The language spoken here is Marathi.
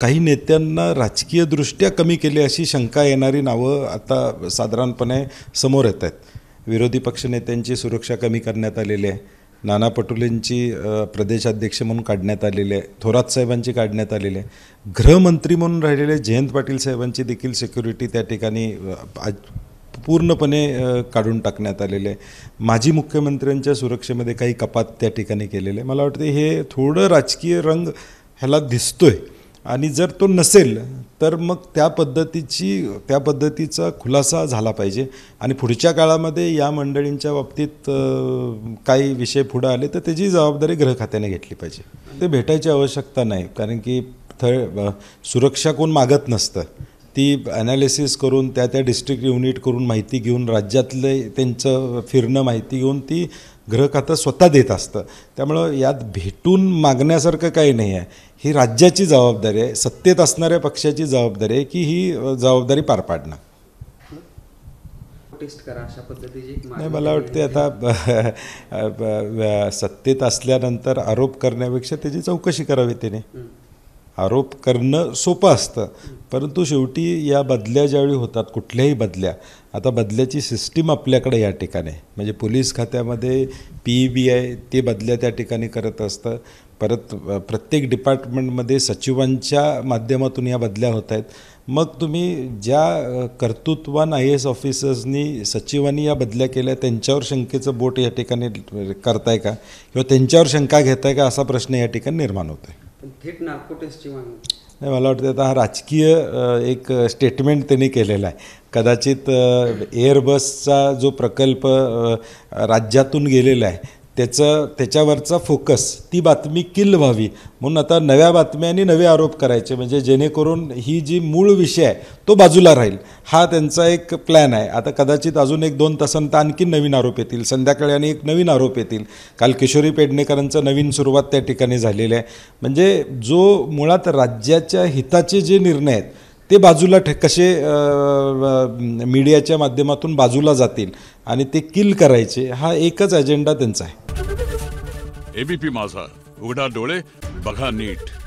काही नेत्यांना राजकीयदृष्ट्या कमी केली अशी शंका येणारी नावं आता साधारणपणे समोर येत आहेत विरोधी पक्षनेत्यांची सुरक्षा कमी करण्यात आलेली आहे नाना पटोलेंची प्रदेशाध्यक्ष म्हणून काढण्यात आलेली आहे थोरात साहेबांची काढण्यात आलेली आहे गृहमंत्री म्हणून राहिलेले जयंत पाटील साहेबांची देखील सिक्युरिटी त्या ठिकाणी आज पूर्णपणे काढून टाकण्यात आलेले आहे माजी मुख्यमंत्र्यांच्या सुरक्षेमध्ये काही कपात त्या ठिकाणी केलेले आहे मला वाटते हे थोडं राजकीय रंग ह्याला दिसतोय आणि जर तो नसेल तर मग त्या पद्धतीची त्या पद्धतीचा खुलासा झाला पाहिजे आणि पुढच्या काळामध्ये या मंडळींच्या बाबतीत काही विषय पुढं आले तर त्याची जबाबदारी गृह खात्याने घेतली पाहिजे ते भेटायची आवश्यकता नाही कारण की थ सुरक्षा कोण मागत नसतं ती ॲनालिसिस करून त्या त्या डिस्ट्रिक्ट युनिट करून माहिती घेऊन राज्यातले त्यांचं फिरणं माहिती घेऊन ती खातं स्वतः देत असतं त्यामुळं यात भेटून मागण्यासारखं काही नाही आहे ही राज्याची जबाबदारी आहे सत्तेत असणाऱ्या पक्षाची जबाबदारी आहे की ही जबाबदारी पार पाडणं नाही मला वाटते आता सत्तेत असल्यानंतर आरोप करण्यापेक्षा त्याची चौकशी करावी त्याने आरोप करणं सोपं असतं परंतु शेवटी या बदल्या ज्यावेळी होतात कुठल्याही बदल्या आता बदल्याची सिस्टीम आपल्याकडे या ठिकाणी म्हणजे पोलीस खात्यामध्ये पी ई बी आय ते बदल्या त्या ठिकाणी करत असतं परत प्रत्येक डिपार्टमेंटमध्ये सचिवांच्या माध्यमातून या बदल्या होत आहेत मग तुम्ही ज्या कर्तृत्वान आय एस ऑफिसर्सनी सचिवांनी या बदल्या केल्या त्यांच्यावर शंकेचं बोट या ठिकाणी करताय का किंवा त्यांच्यावर शंका घेताय का असा प्रश्न या ठिकाणी निर्माण होतो आहे थेट टेस्टची मागणी नाही मला वाटतं आता हा राजकीय एक स्टेटमेंट त्यांनी केलेला आहे कदाचित एअरबसचा जो प्रकल्प राज्यातून गेलेला आहे त्याचं त्याच्यावरचा फोकस ती बातमी किल व्हावी म्हणून आता नव्या बातम्या आणि नवे आरोप करायचे म्हणजे जेणेकरून ही जी मूळ विषय आहे तो बाजूला राहील हा त्यांचा एक प्लॅन आहे आता कदाचित अजून एक दोन तासांत आणखी नवीन आरोप येतील संध्याकाळी आणि एक नवीन आरोप येतील काल किशोरी पेडणेकरांचं नवीन सुरुवात त्या ठिकाणी झालेली आहे म्हणजे जो मुळात राज्याच्या हिताचे जे निर्णय आहेत ते बाजूला ठे कसे मीडियाच्या माध्यमातून बाजूला जातील आणि ते किल करायचे हा एकच अजेंडा त्यांचा आहे एबीपी माझा उघडा डोळे बघा नीट